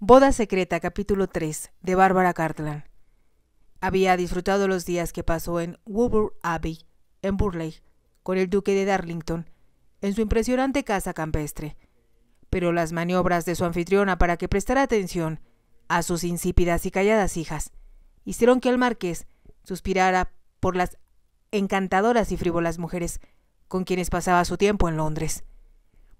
Boda Secreta, capítulo 3, de Bárbara Cartland. Había disfrutado los días que pasó en Woburn Abbey, en Burleigh, con el duque de Darlington, en su impresionante casa campestre. Pero las maniobras de su anfitriona para que prestara atención a sus insípidas y calladas hijas hicieron que el marqués suspirara por las encantadoras y frívolas mujeres con quienes pasaba su tiempo en Londres.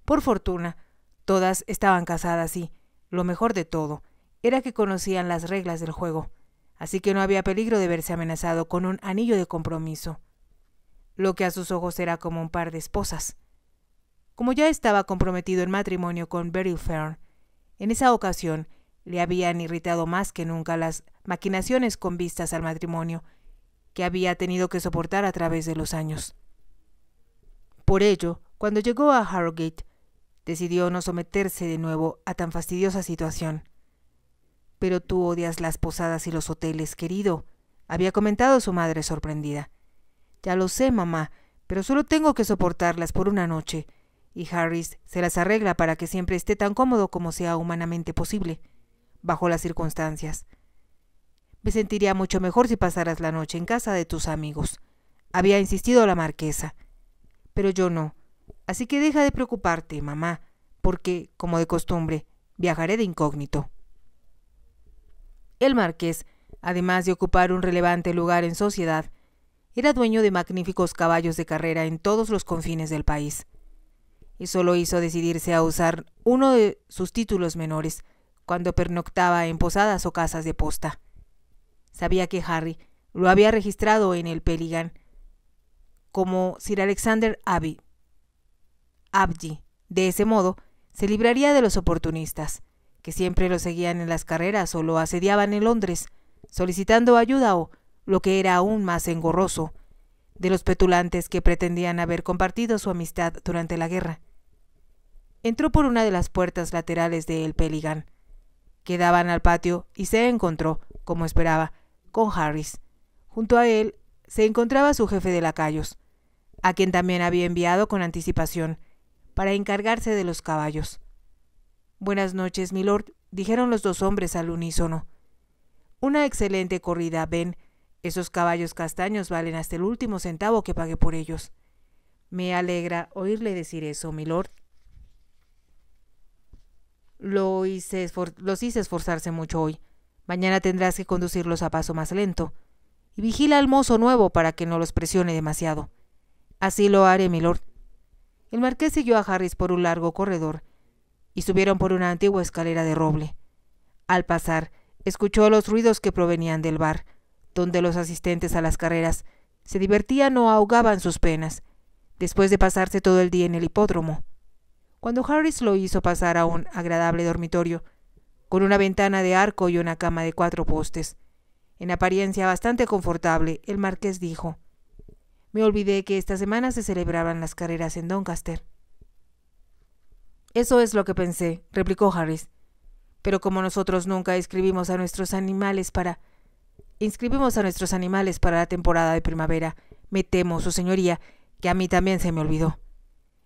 Por fortuna, todas estaban casadas y, lo mejor de todo era que conocían las reglas del juego, así que no había peligro de verse amenazado con un anillo de compromiso, lo que a sus ojos era como un par de esposas. Como ya estaba comprometido en matrimonio con Beryl Fern, en esa ocasión le habían irritado más que nunca las maquinaciones con vistas al matrimonio que había tenido que soportar a través de los años. Por ello, cuando llegó a Harrogate, decidió no someterse de nuevo a tan fastidiosa situación. Pero tú odias las posadas y los hoteles, querido, había comentado su madre sorprendida. Ya lo sé, mamá, pero solo tengo que soportarlas por una noche, y Harris se las arregla para que siempre esté tan cómodo como sea humanamente posible, bajo las circunstancias. Me sentiría mucho mejor si pasaras la noche en casa de tus amigos, había insistido la marquesa. Pero yo no, Así que deja de preocuparte, mamá, porque, como de costumbre, viajaré de incógnito. El marqués, además de ocupar un relevante lugar en sociedad, era dueño de magníficos caballos de carrera en todos los confines del país. y solo hizo decidirse a usar uno de sus títulos menores cuando pernoctaba en posadas o casas de posta. Sabía que Harry lo había registrado en el Peligan como Sir Alexander Abbey Abdi. De ese modo, se libraría de los oportunistas, que siempre lo seguían en las carreras o lo asediaban en Londres, solicitando ayuda o, lo que era aún más engorroso, de los petulantes que pretendían haber compartido su amistad durante la guerra. Entró por una de las puertas laterales de El Peligan, que daban al patio, y se encontró, como esperaba, con Harris. Junto a él se encontraba su jefe de lacayos, a quien también había enviado con anticipación para encargarse de los caballos. Buenas noches, milord, dijeron los dos hombres al unísono. Una excelente corrida, ven. Esos caballos castaños valen hasta el último centavo que pagué por ellos. Me alegra oírle decir eso, milord. Lo hice los hice esforzarse mucho hoy. Mañana tendrás que conducirlos a paso más lento. Y vigila al mozo nuevo para que no los presione demasiado. Así lo haré, milord. El marqués siguió a Harris por un largo corredor y subieron por una antigua escalera de roble. Al pasar, escuchó los ruidos que provenían del bar, donde los asistentes a las carreras se divertían o ahogaban sus penas, después de pasarse todo el día en el hipódromo. Cuando Harris lo hizo pasar a un agradable dormitorio, con una ventana de arco y una cama de cuatro postes, en apariencia bastante confortable, el marqués dijo me olvidé que esta semana se celebraban las carreras en Doncaster. Eso es lo que pensé, replicó Harris. Pero como nosotros nunca inscribimos a nuestros animales para. inscribimos a nuestros animales para la temporada de primavera, me temo, su señoría, que a mí también se me olvidó.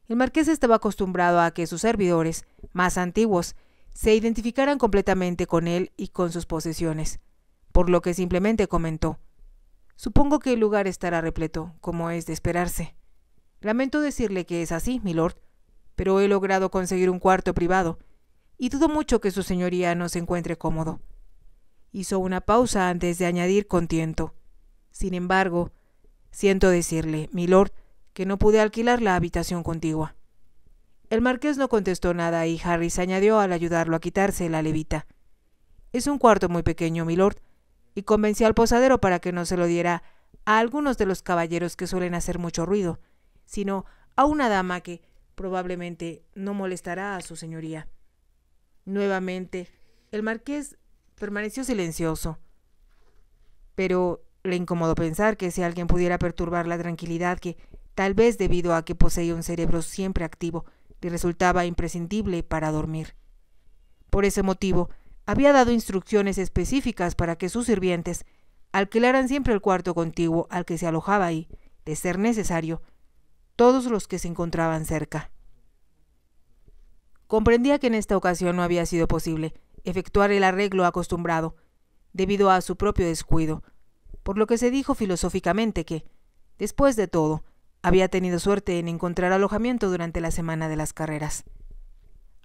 El marqués estaba acostumbrado a que sus servidores, más antiguos, se identificaran completamente con él y con sus posesiones, por lo que simplemente comentó. Supongo que el lugar estará repleto, como es de esperarse. Lamento decirle que es así, milord, pero he logrado conseguir un cuarto privado, y dudo mucho que su señoría no se encuentre cómodo. Hizo una pausa antes de añadir con tiento. Sin embargo, siento decirle, milord, que no pude alquilar la habitación contigua. El marqués no contestó nada y Harris añadió al ayudarlo a quitarse la levita. Es un cuarto muy pequeño, milord, y convenció al posadero para que no se lo diera a algunos de los caballeros que suelen hacer mucho ruido, sino a una dama que probablemente no molestará a su señoría. Nuevamente, el marqués permaneció silencioso, pero le incomodó pensar que si alguien pudiera perturbar la tranquilidad que, tal vez debido a que poseía un cerebro siempre activo, le resultaba imprescindible para dormir. Por ese motivo, había dado instrucciones específicas para que sus sirvientes alquilaran siempre el cuarto contiguo al que se alojaba y, de ser necesario, todos los que se encontraban cerca. Comprendía que en esta ocasión no había sido posible efectuar el arreglo acostumbrado, debido a su propio descuido, por lo que se dijo filosóficamente que, después de todo, había tenido suerte en encontrar alojamiento durante la semana de las carreras.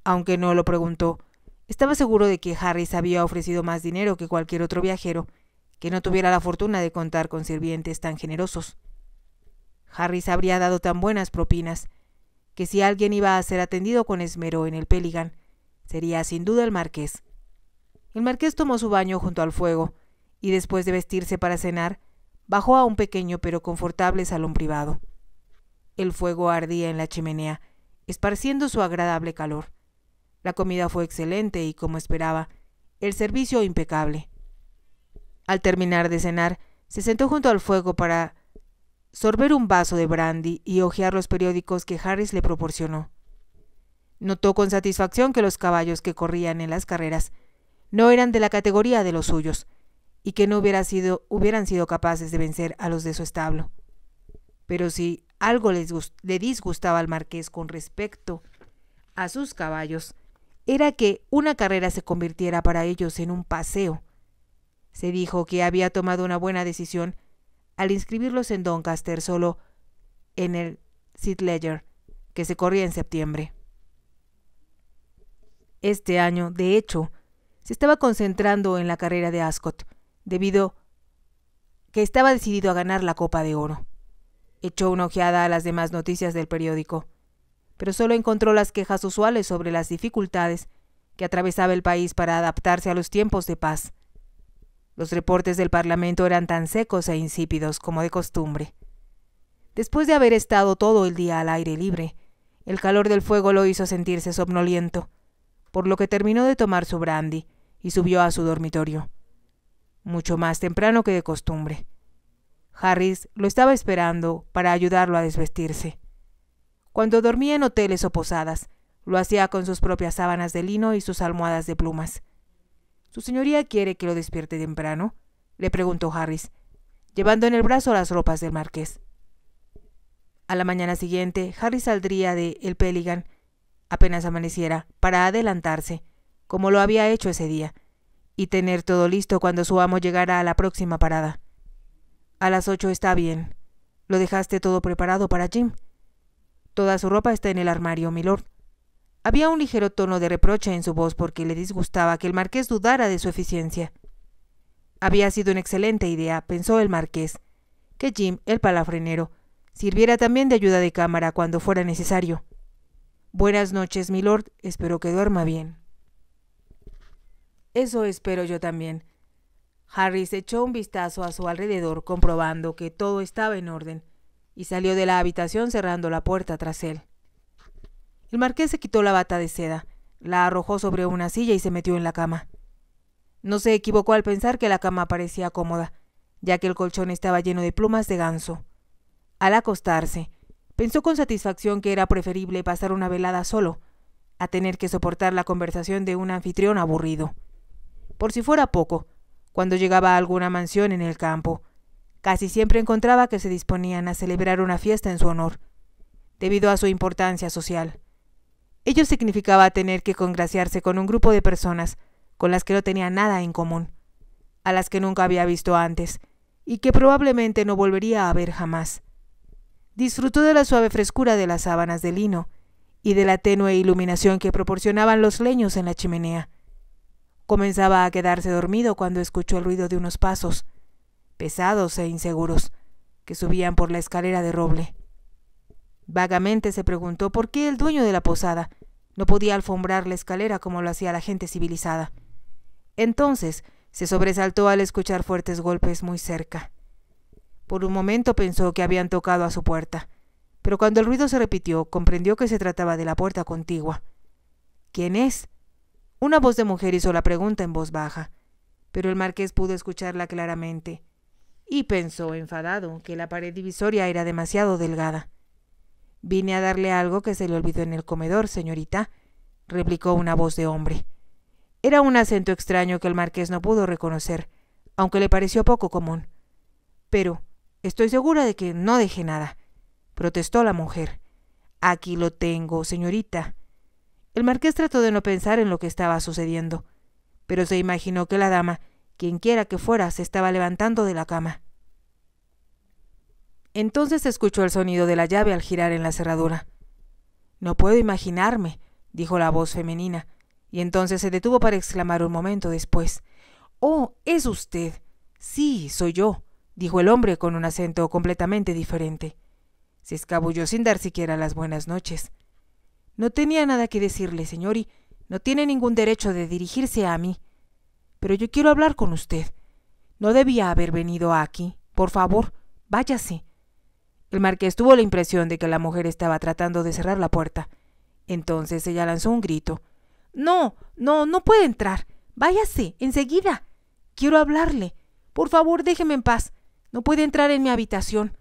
Aunque no lo preguntó, estaba seguro de que Harris había ofrecido más dinero que cualquier otro viajero, que no tuviera la fortuna de contar con sirvientes tan generosos. Harris habría dado tan buenas propinas, que si alguien iba a ser atendido con esmero en el Peligan, sería sin duda el marqués. El marqués tomó su baño junto al fuego, y después de vestirse para cenar, bajó a un pequeño pero confortable salón privado. El fuego ardía en la chimenea, esparciendo su agradable calor. La comida fue excelente y, como esperaba, el servicio impecable. Al terminar de cenar, se sentó junto al fuego para sorber un vaso de brandy y hojear los periódicos que Harris le proporcionó. Notó con satisfacción que los caballos que corrían en las carreras no eran de la categoría de los suyos y que no hubiera sido, hubieran sido capaces de vencer a los de su establo. Pero si algo le disgustaba al marqués con respecto a sus caballos, era que una carrera se convirtiera para ellos en un paseo. Se dijo que había tomado una buena decisión al inscribirlos en Doncaster solo en el Sid Ledger, que se corría en septiembre. Este año, de hecho, se estaba concentrando en la carrera de Ascot, debido que estaba decidido a ganar la Copa de Oro. Echó una ojeada a las demás noticias del periódico pero solo encontró las quejas usuales sobre las dificultades que atravesaba el país para adaptarse a los tiempos de paz. Los reportes del Parlamento eran tan secos e insípidos como de costumbre. Después de haber estado todo el día al aire libre, el calor del fuego lo hizo sentirse somnoliento, por lo que terminó de tomar su brandy y subió a su dormitorio, mucho más temprano que de costumbre. Harris lo estaba esperando para ayudarlo a desvestirse cuando dormía en hoteles o posadas. Lo hacía con sus propias sábanas de lino y sus almohadas de plumas. ¿Su señoría quiere que lo despierte temprano? le preguntó Harris, llevando en el brazo las ropas del marqués. A la mañana siguiente, Harris saldría de El Peligan apenas amaneciera, para adelantarse, como lo había hecho ese día, y tener todo listo cuando su amo llegara a la próxima parada. A las ocho está bien. ¿Lo dejaste todo preparado para Jim? Toda su ropa está en el armario, milord. Había un ligero tono de reproche en su voz porque le disgustaba que el marqués dudara de su eficiencia. Había sido una excelente idea, pensó el marqués, que Jim, el palafrenero, sirviera también de ayuda de cámara cuando fuera necesario. Buenas noches, milord. Espero que duerma bien. Eso espero yo también. Harris echó un vistazo a su alrededor, comprobando que todo estaba en orden y salió de la habitación cerrando la puerta tras él. El marqués se quitó la bata de seda, la arrojó sobre una silla y se metió en la cama. No se equivocó al pensar que la cama parecía cómoda, ya que el colchón estaba lleno de plumas de ganso. Al acostarse, pensó con satisfacción que era preferible pasar una velada solo, a tener que soportar la conversación de un anfitrión aburrido. Por si fuera poco, cuando llegaba a alguna mansión en el campo, Casi siempre encontraba que se disponían a celebrar una fiesta en su honor, debido a su importancia social. Ello significaba tener que congraciarse con un grupo de personas con las que no tenía nada en común, a las que nunca había visto antes, y que probablemente no volvería a ver jamás. Disfrutó de la suave frescura de las sábanas de lino y de la tenue iluminación que proporcionaban los leños en la chimenea. Comenzaba a quedarse dormido cuando escuchó el ruido de unos pasos pesados e inseguros, que subían por la escalera de roble. Vagamente se preguntó por qué el dueño de la posada no podía alfombrar la escalera como lo hacía la gente civilizada. Entonces se sobresaltó al escuchar fuertes golpes muy cerca. Por un momento pensó que habían tocado a su puerta, pero cuando el ruido se repitió comprendió que se trataba de la puerta contigua. ¿Quién es? Una voz de mujer hizo la pregunta en voz baja, pero el marqués pudo escucharla claramente, y pensó enfadado que la pared divisoria era demasiado delgada. Vine a darle algo que se le olvidó en el comedor, señorita, replicó una voz de hombre. Era un acento extraño que el marqués no pudo reconocer, aunque le pareció poco común. Pero estoy segura de que no dejé nada, protestó la mujer. Aquí lo tengo, señorita. El marqués trató de no pensar en lo que estaba sucediendo, pero se imaginó que la dama quienquiera que fuera, se estaba levantando de la cama. Entonces escuchó el sonido de la llave al girar en la cerradura. No puedo imaginarme, dijo la voz femenina, y entonces se detuvo para exclamar un momento después. Oh, es usted. Sí, soy yo, dijo el hombre con un acento completamente diferente. Se escabulló sin dar siquiera las buenas noches. No tenía nada que decirle, señor, y no tiene ningún derecho de dirigirse a mí pero yo quiero hablar con usted. No debía haber venido aquí. Por favor, váyase. El marqués tuvo la impresión de que la mujer estaba tratando de cerrar la puerta. Entonces ella lanzó un grito. No, no, no puede entrar. Váyase, enseguida. Quiero hablarle. Por favor, déjeme en paz. No puede entrar en mi habitación.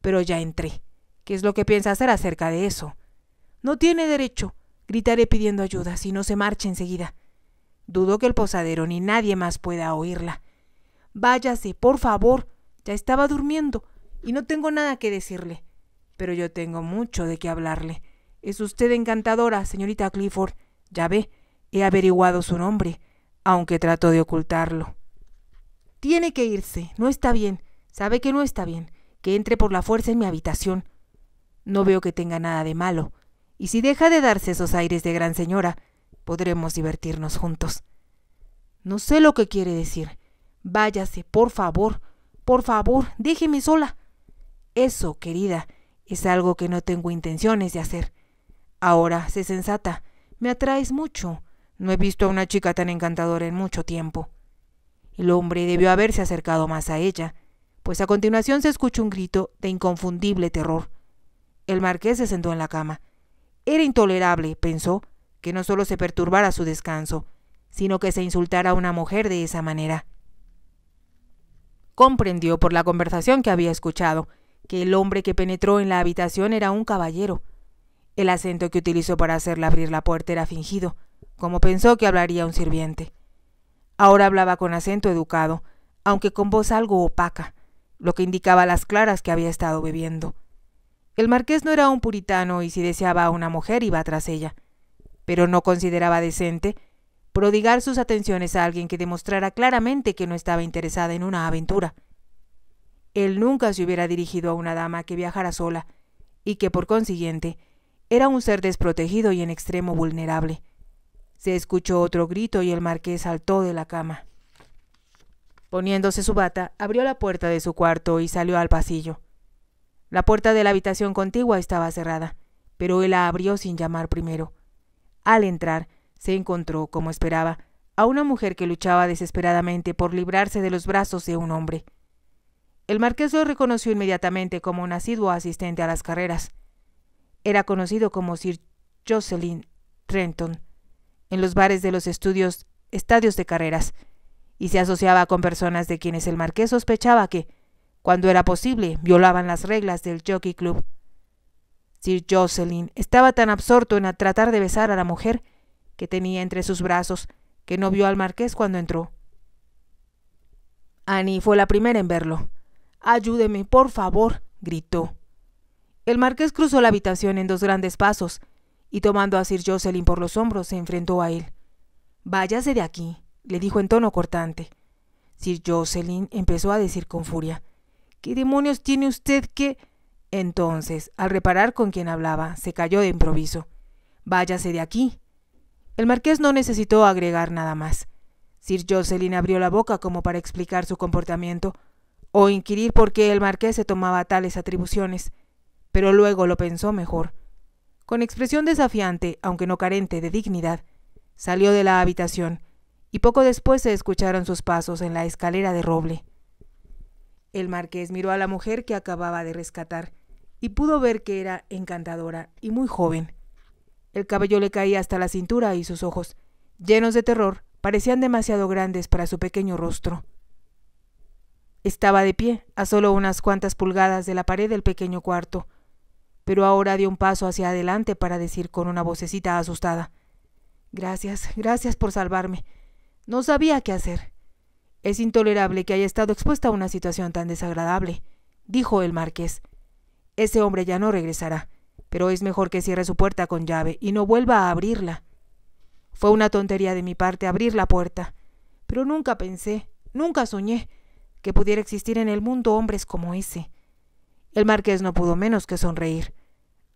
Pero ya entré. ¿Qué es lo que piensa hacer acerca de eso? No tiene derecho. Gritaré pidiendo ayuda si no se marcha enseguida. Dudo que el posadero ni nadie más pueda oírla. Váyase, por favor. Ya estaba durmiendo y no tengo nada que decirle. Pero yo tengo mucho de qué hablarle. Es usted encantadora, señorita Clifford. Ya ve, he averiguado su nombre, aunque trato de ocultarlo. Tiene que irse. No está bien. Sabe que no está bien. Que entre por la fuerza en mi habitación. No veo que tenga nada de malo. Y si deja de darse esos aires de gran señora, podremos divertirnos juntos. No sé lo que quiere decir. Váyase, por favor, por favor, déjeme sola. Eso, querida, es algo que no tengo intenciones de hacer. Ahora, sé sensata, me atraes mucho. No he visto a una chica tan encantadora en mucho tiempo. El hombre debió haberse acercado más a ella, pues a continuación se escuchó un grito de inconfundible terror. El marqués se sentó en la cama. Era intolerable, pensó, que no solo se perturbara su descanso, sino que se insultara a una mujer de esa manera. Comprendió por la conversación que había escuchado que el hombre que penetró en la habitación era un caballero. El acento que utilizó para hacerle abrir la puerta era fingido, como pensó que hablaría un sirviente. Ahora hablaba con acento educado, aunque con voz algo opaca, lo que indicaba las claras que había estado bebiendo. El marqués no era un puritano y si deseaba a una mujer iba tras ella pero no consideraba decente, prodigar sus atenciones a alguien que demostrara claramente que no estaba interesada en una aventura. Él nunca se hubiera dirigido a una dama que viajara sola, y que por consiguiente era un ser desprotegido y en extremo vulnerable. Se escuchó otro grito y el marqués saltó de la cama. Poniéndose su bata, abrió la puerta de su cuarto y salió al pasillo. La puerta de la habitación contigua estaba cerrada, pero él la abrió sin llamar primero. Al entrar, se encontró, como esperaba, a una mujer que luchaba desesperadamente por librarse de los brazos de un hombre. El marqués lo reconoció inmediatamente como un asiduo asistente a las carreras. Era conocido como Sir Jocelyn Trenton en los bares de los estudios, estadios de carreras, y se asociaba con personas de quienes el marqués sospechaba que, cuando era posible, violaban las reglas del Jockey Club. Sir Jocelyn estaba tan absorto en tratar de besar a la mujer que tenía entre sus brazos que no vio al marqués cuando entró. Annie fue la primera en verlo. Ayúdeme, por favor, gritó. El marqués cruzó la habitación en dos grandes pasos y tomando a Sir Jocelyn por los hombros se enfrentó a él. Váyase de aquí, le dijo en tono cortante. Sir Jocelyn empezó a decir con furia. ¿Qué demonios tiene usted que... Entonces, al reparar con quien hablaba, se cayó de improviso. Váyase de aquí. El marqués no necesitó agregar nada más. Sir Jocelyn abrió la boca como para explicar su comportamiento, o inquirir por qué el marqués se tomaba tales atribuciones, pero luego lo pensó mejor. Con expresión desafiante, aunque no carente de dignidad, salió de la habitación, y poco después se escucharon sus pasos en la escalera de roble. El marqués miró a la mujer que acababa de rescatar, y pudo ver que era encantadora y muy joven. El cabello le caía hasta la cintura y sus ojos, llenos de terror, parecían demasiado grandes para su pequeño rostro. Estaba de pie, a solo unas cuantas pulgadas de la pared del pequeño cuarto, pero ahora dio un paso hacia adelante para decir con una vocecita asustada Gracias, gracias por salvarme. No sabía qué hacer. Es intolerable que haya estado expuesta a una situación tan desagradable, dijo el marqués. Ese hombre ya no regresará, pero es mejor que cierre su puerta con llave y no vuelva a abrirla. Fue una tontería de mi parte abrir la puerta, pero nunca pensé, nunca soñé que pudiera existir en el mundo hombres como ese. El marqués no pudo menos que sonreír.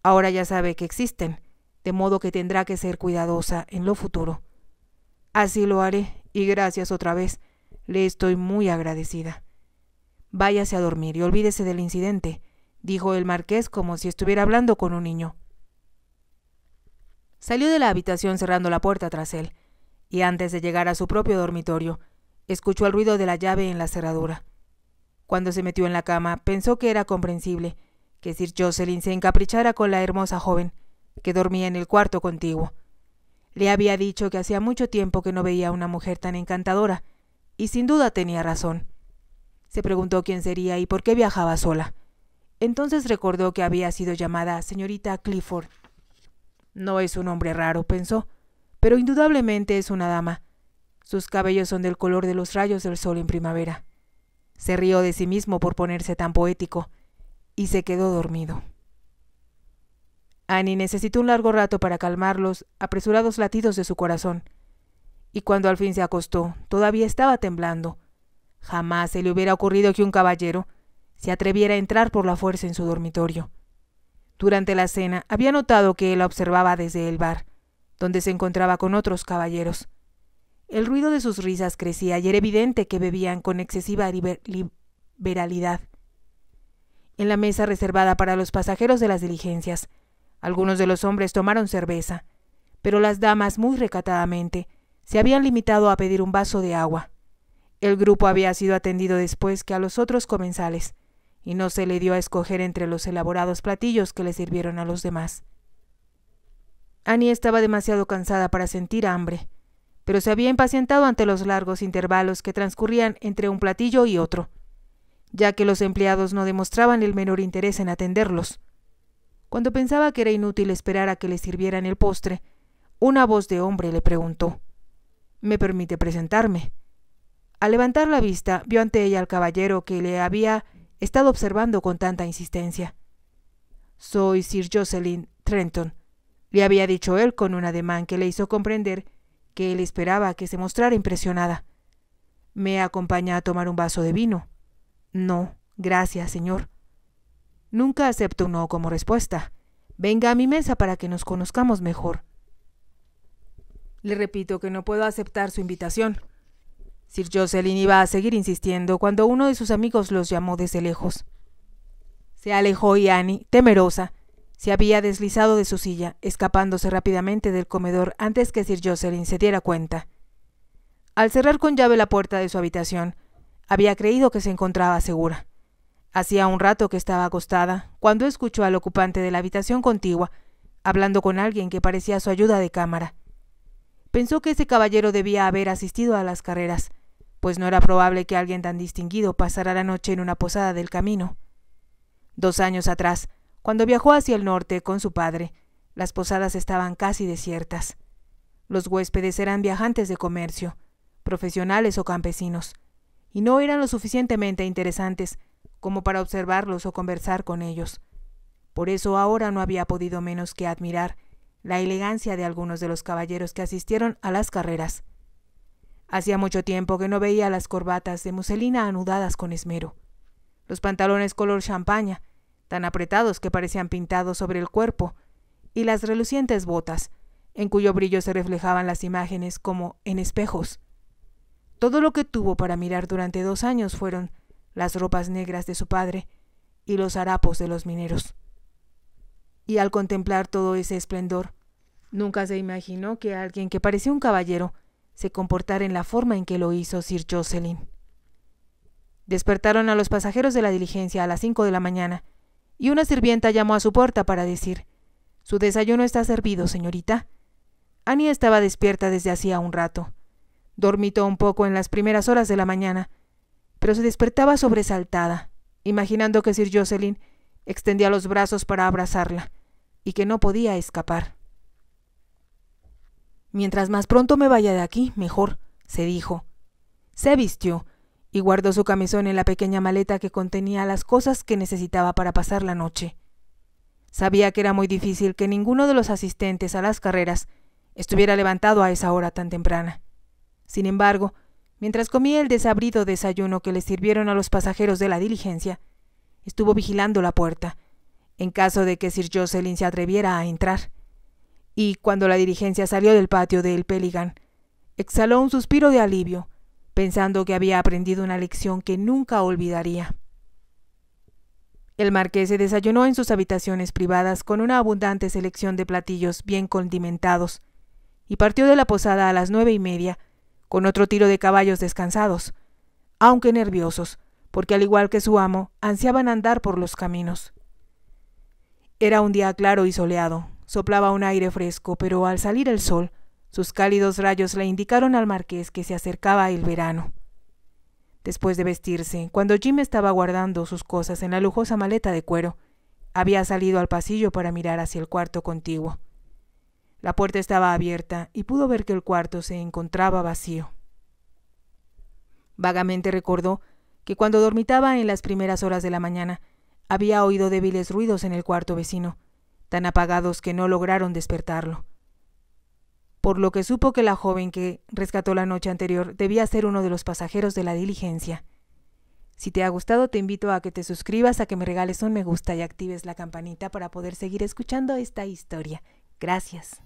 Ahora ya sabe que existen, de modo que tendrá que ser cuidadosa en lo futuro. Así lo haré, y gracias otra vez. Le estoy muy agradecida. Váyase a dormir y olvídese del incidente dijo el marqués como si estuviera hablando con un niño. Salió de la habitación cerrando la puerta tras él, y antes de llegar a su propio dormitorio, escuchó el ruido de la llave en la cerradura. Cuando se metió en la cama, pensó que era comprensible que Sir Jocelyn se encaprichara con la hermosa joven, que dormía en el cuarto contiguo. Le había dicho que hacía mucho tiempo que no veía una mujer tan encantadora, y sin duda tenía razón. Se preguntó quién sería y por qué viajaba sola. Entonces recordó que había sido llamada señorita Clifford. No es un hombre raro, pensó, pero indudablemente es una dama. Sus cabellos son del color de los rayos del sol en primavera. Se rió de sí mismo por ponerse tan poético y se quedó dormido. Annie necesitó un largo rato para calmar los apresurados latidos de su corazón, y cuando al fin se acostó, todavía estaba temblando. Jamás se le hubiera ocurrido que un caballero, se atreviera a entrar por la fuerza en su dormitorio. Durante la cena había notado que él la observaba desde el bar, donde se encontraba con otros caballeros. El ruido de sus risas crecía y era evidente que bebían con excesiva liberalidad. En la mesa reservada para los pasajeros de las diligencias, algunos de los hombres tomaron cerveza, pero las damas muy recatadamente se habían limitado a pedir un vaso de agua. El grupo había sido atendido después que a los otros comensales, y no se le dio a escoger entre los elaborados platillos que le sirvieron a los demás. Annie estaba demasiado cansada para sentir hambre, pero se había impacientado ante los largos intervalos que transcurrían entre un platillo y otro, ya que los empleados no demostraban el menor interés en atenderlos. Cuando pensaba que era inútil esperar a que le sirvieran el postre, una voz de hombre le preguntó ¿Me permite presentarme? Al levantar la vista, vio ante ella al caballero que le había estado observando con tanta insistencia. Soy Sir Jocelyn Trenton, le había dicho él con un ademán que le hizo comprender que él esperaba que se mostrara impresionada. ¿Me acompaña a tomar un vaso de vino? No, gracias, señor. Nunca acepto un no como respuesta. Venga a mi mesa para que nos conozcamos mejor. Le repito que no puedo aceptar su invitación. Sir Jocelyn iba a seguir insistiendo cuando uno de sus amigos los llamó desde lejos. Se alejó y Annie, temerosa, se había deslizado de su silla, escapándose rápidamente del comedor antes que Sir Jocelyn se diera cuenta. Al cerrar con llave la puerta de su habitación, había creído que se encontraba segura. Hacía un rato que estaba acostada, cuando escuchó al ocupante de la habitación contigua, hablando con alguien que parecía su ayuda de cámara. Pensó que ese caballero debía haber asistido a las carreras, pues no era probable que alguien tan distinguido pasara la noche en una posada del camino. Dos años atrás, cuando viajó hacia el norte con su padre, las posadas estaban casi desiertas. Los huéspedes eran viajantes de comercio, profesionales o campesinos, y no eran lo suficientemente interesantes como para observarlos o conversar con ellos. Por eso ahora no había podido menos que admirar la elegancia de algunos de los caballeros que asistieron a las carreras Hacía mucho tiempo que no veía las corbatas de muselina anudadas con esmero. Los pantalones color champaña, tan apretados que parecían pintados sobre el cuerpo, y las relucientes botas, en cuyo brillo se reflejaban las imágenes como en espejos. Todo lo que tuvo para mirar durante dos años fueron las ropas negras de su padre y los harapos de los mineros. Y al contemplar todo ese esplendor, nunca se imaginó que alguien que parecía un caballero se comportara en la forma en que lo hizo Sir Jocelyn. Despertaron a los pasajeros de la diligencia a las cinco de la mañana, y una sirvienta llamó a su puerta para decir Su desayuno está servido, señorita. Annie estaba despierta desde hacía un rato. Dormitó un poco en las primeras horas de la mañana, pero se despertaba sobresaltada, imaginando que Sir Jocelyn extendía los brazos para abrazarla, y que no podía escapar. Mientras más pronto me vaya de aquí, mejor, se dijo. Se vistió y guardó su camisón en la pequeña maleta que contenía las cosas que necesitaba para pasar la noche. Sabía que era muy difícil que ninguno de los asistentes a las carreras estuviera levantado a esa hora tan temprana. Sin embargo, mientras comía el desabrido desayuno que le sirvieron a los pasajeros de la diligencia, estuvo vigilando la puerta, en caso de que Sir Jocelyn se atreviera a entrar y cuando la dirigencia salió del patio del Peligan, exhaló un suspiro de alivio, pensando que había aprendido una lección que nunca olvidaría. El marqués se desayunó en sus habitaciones privadas con una abundante selección de platillos bien condimentados, y partió de la posada a las nueve y media, con otro tiro de caballos descansados, aunque nerviosos, porque al igual que su amo, ansiaban andar por los caminos. Era un día claro y soleado, Soplaba un aire fresco, pero al salir el sol, sus cálidos rayos le indicaron al marqués que se acercaba el verano. Después de vestirse, cuando Jim estaba guardando sus cosas en la lujosa maleta de cuero, había salido al pasillo para mirar hacia el cuarto contiguo. La puerta estaba abierta y pudo ver que el cuarto se encontraba vacío. Vagamente recordó que cuando dormitaba en las primeras horas de la mañana, había oído débiles ruidos en el cuarto vecino, tan apagados que no lograron despertarlo. Por lo que supo que la joven que rescató la noche anterior debía ser uno de los pasajeros de la diligencia. Si te ha gustado, te invito a que te suscribas, a que me regales un me gusta y actives la campanita para poder seguir escuchando esta historia. Gracias.